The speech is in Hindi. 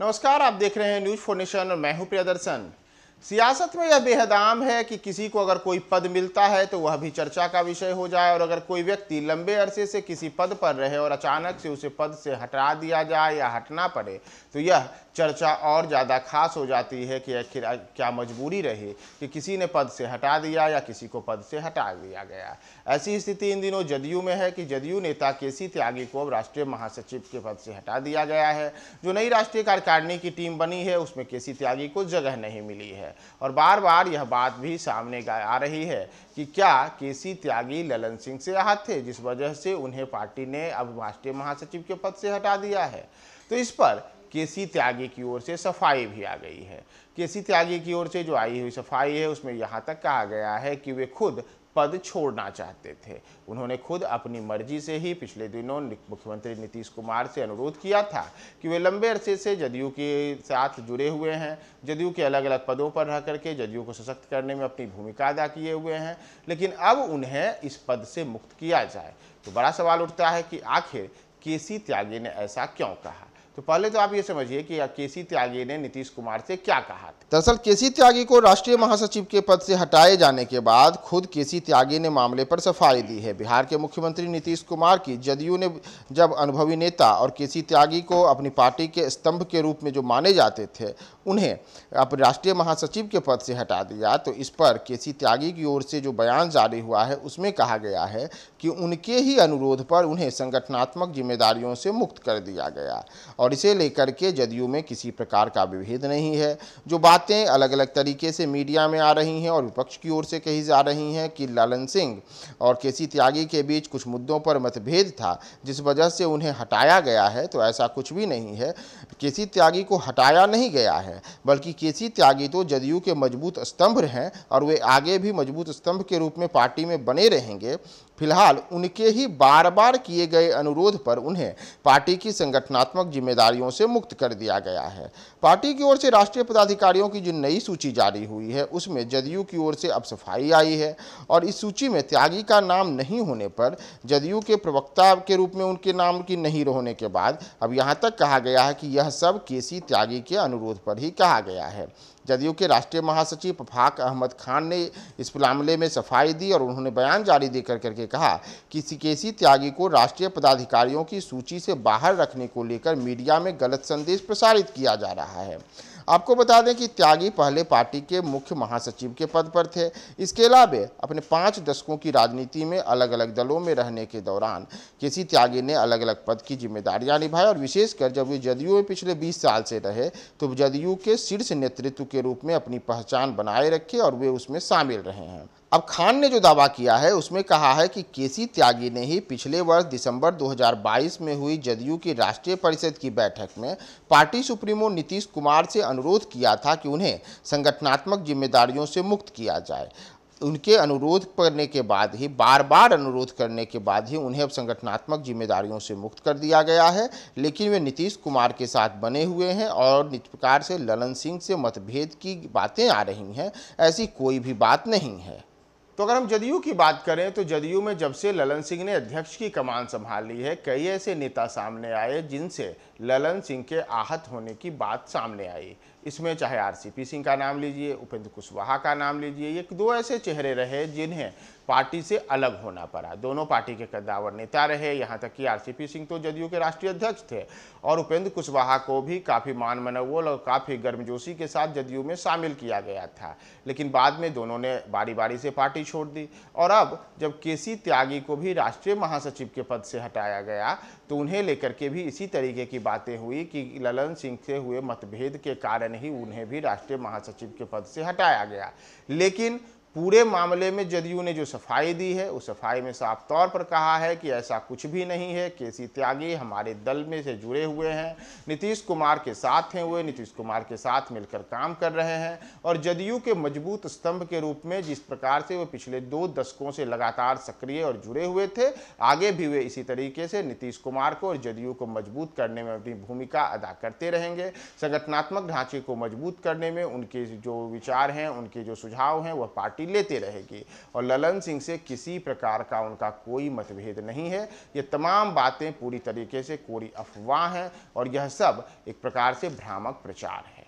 नमस्कार आप देख रहे हैं न्यूज फोर्नेशन और मैं हूं प्रियदर्शन सियासत में यह बेहद आम है कि किसी को अगर कोई पद मिलता है तो वह भी चर्चा का विषय हो जाए और अगर कोई व्यक्ति लंबे अरसे से किसी पद पर रहे और अचानक से उसे पद से हटा दिया जाए या हटना पड़े तो यह चर्चा और ज़्यादा खास हो जाती है कि आखिर क्या मजबूरी रही कि किसी ने पद से हटा दिया या किसी को पद से हटा दिया गया ऐसी स्थिति इन दिनों जदयू में है कि जदयू नेता के सी त्यागी को अब राष्ट्रीय महासचिव के पद से हटा दिया गया है जो नई राष्ट्रीय कार्यकारिणी की टीम बनी है उसमें के सी त्यागी को जगह नहीं मिली है और बार बार यह बात भी सामने आ रही है कि क्या के सी त्यागी ललन सिंह से आहत थे जिस वजह से उन्हें पार्टी ने अब राष्ट्रीय महासचिव के पद से हटा दिया है तो इस पर के सी त्यागी की ओर से सफाई भी आ गई है के सी त्यागी की ओर से जो आई हुई सफाई है उसमें यहाँ तक कहा गया है कि वे खुद पद छोड़ना चाहते थे उन्होंने खुद अपनी मर्जी से ही पिछले दिनों मुख्यमंत्री नीतीश कुमार से अनुरोध किया था कि वे लंबे अरसे से जदयू के साथ जुड़े हुए हैं जदयू के अलग अलग पदों पर रह करके जदयू को सशक्त करने में अपनी भूमिका अदा किए हुए हैं लेकिन अब उन्हें इस पद से मुक्त किया जाए तो बड़ा सवाल उठता है कि आखिर के त्यागी ने ऐसा क्यों कहा तो पहले तो आप ये समझिए कि के सी त्यागी ने नीतीश कुमार से क्या कहा था दरअसल के सी त्यागी को राष्ट्रीय महासचिव के पद से हटाए जाने के बाद खुद के सी त्यागी ने मामले पर सफाई दी है बिहार के मुख्यमंत्री नीतीश कुमार की जदयू ने जब अनुभवी नेता और के सी त्यागी को अपनी पार्टी के स्तंभ के रूप में जो माने जाते थे उन्हें अब राष्ट्रीय महासचिव के पद से हटा दिया तो इस पर के सी त्यागी की ओर से जो बयान जारी हुआ है उसमें कहा गया है कि उनके ही अनुरोध पर उन्हें संगठनात्मक जिम्मेदारियों से मुक्त कर दिया गया और इसे लेकर के जदयू में किसी प्रकार का विभेद नहीं है जो बातें अलग अलग तरीके से मीडिया में आ रही हैं और विपक्ष की ओर से कही जा रही हैं कि लालन सिंह और के सी त्यागी के बीच कुछ मुद्दों पर मतभेद था जिस वजह से उन्हें हटाया गया है तो ऐसा कुछ भी नहीं है के त्यागी को हटाया नहीं गया है बल्कि के त्यागी तो जदयू के मजबूत स्तंभ हैं और वे आगे भी मजबूत स्तंभ के रूप में पार्टी में बने रहेंगे फिलहाल उनके ही बार बार किए गए अनुरोध पर उन्हें पार्टी की संगठनात्मक जिम्मेदारी जिम्मेदारियों से मुक्त कर दिया गया है पार्टी की ओर से राष्ट्रीय पदाधिकारियों की जो नई सूची जारी हुई है उसमें जदयू की ओर से अब सफाई आई है और इस सूची में त्यागी का नाम नहीं होने पर जदयू के प्रवक्ता के रूप में उनके नाम की नहीं रहने के बाद अब यहाँ तक कहा गया है कि यह सब के त्यागी के अनुरोध पर ही कहा गया है जदयू के राष्ट्रीय महासचिव फाक अहमद खान ने इस मामले में सफाई दी और उन्होंने बयान जारी देकर करके कहा कि सी त्यागी को राष्ट्रीय पदाधिकारियों की सूची से बाहर रखने को लेकर मीडिया मीडिया में गलत संदेश प्रसारित किया जा रहा है आपको बता दें कि त्यागी पहले पार्टी के मुख्य महासचिव के पद पर थे इसके अलावा अपने पाँच दशकों की राजनीति में अलग अलग दलों में रहने के दौरान केसी त्यागी ने अलग अलग पद की जिम्मेदारियां निभाई और विशेषकर जब वे जदयू में पिछले 20 साल से रहे तो जदयू के शीर्ष नेतृत्व के रूप में अपनी पहचान बनाए रखे और वे उसमें शामिल रहे हैं अब खान ने जो दावा किया है उसमें कहा है कि केसी त्यागी ने ही पिछले वर्ष दिसंबर 2022 में हुई जदयू की राष्ट्रीय परिषद की बैठक में पार्टी सुप्रीमो नीतीश कुमार से अनुरोध किया था कि उन्हें संगठनात्मक जिम्मेदारियों से मुक्त किया जाए उनके अनुरोध करने के बाद ही बार बार अनुरोध करने के बाद ही उन्हें अब संगठनात्मक जिम्मेदारियों से मुक्त कर दिया गया है लेकिन वे नीतीश कुमार के साथ बने हुए हैं और प्रकार से ललन सिंह से मतभेद की बातें आ रही हैं ऐसी कोई भी बात नहीं है तो अगर हम जदयू की बात करें तो जदयू में जब से ललन सिंह ने अध्यक्ष की कमान संभाल ली है कई ऐसे नेता सामने आए जिनसे ललन सिंह के आहत होने की बात सामने आई इसमें चाहे आरसीपी सिंह का नाम लीजिए उपेंद्र कुशवाहा का नाम लीजिए एक दो ऐसे चेहरे रहे जिन्हें पार्टी से अलग होना पड़ा दोनों पार्टी के कद्दावर नेता रहे यहाँ तक कि आरसीपी सिंह तो जदयू के राष्ट्रीय अध्यक्ष थे और उपेंद्र कुशवाहा को भी काफ़ी मान मनोवल और काफ़ी गर्मजोशी के साथ जदयू में शामिल किया गया था लेकिन बाद में दोनों ने बारी बारी से पार्टी पार्टी छोड़ दी और अब जब केसी त्यागी को भी राष्ट्रीय महासचिव के पद से हटाया गया तो उन्हें लेकर के भी इसी तरीके की बातें हुई कि ललन सिंह से हुए मतभेद के कारण ही उन्हें भी राष्ट्रीय महासचिव के पद से हटाया गया लेकिन पूरे मामले में जदयू ने जो सफाई दी है उस सफाई में साफ तौर पर कहा है कि ऐसा कुछ भी नहीं है केसी त्यागी हमारे दल में से जुड़े हुए हैं नीतीश कुमार के साथ हैं हुए नीतीश कुमार के साथ मिलकर काम कर रहे हैं और जदयू के मजबूत स्तंभ के रूप में जिस प्रकार से वे पिछले दो दशकों से लगातार सक्रिय और जुड़े हुए थे आगे भी वे इसी तरीके से नीतीश कुमार को और जदयू को मजबूत करने में अपनी भूमिका अदा करते रहेंगे संगठनात्मक ढांचे को मजबूत करने में उनके जो विचार हैं उनके जो सुझाव हैं वह पार्टी पार्टी लेते रहेगी और ललन सिंह से किसी प्रकार का उनका कोई मतभेद नहीं है ये तमाम बातें पूरी तरीके से कोरी अफवाह हैं और यह सब एक प्रकार से भ्रामक प्रचार है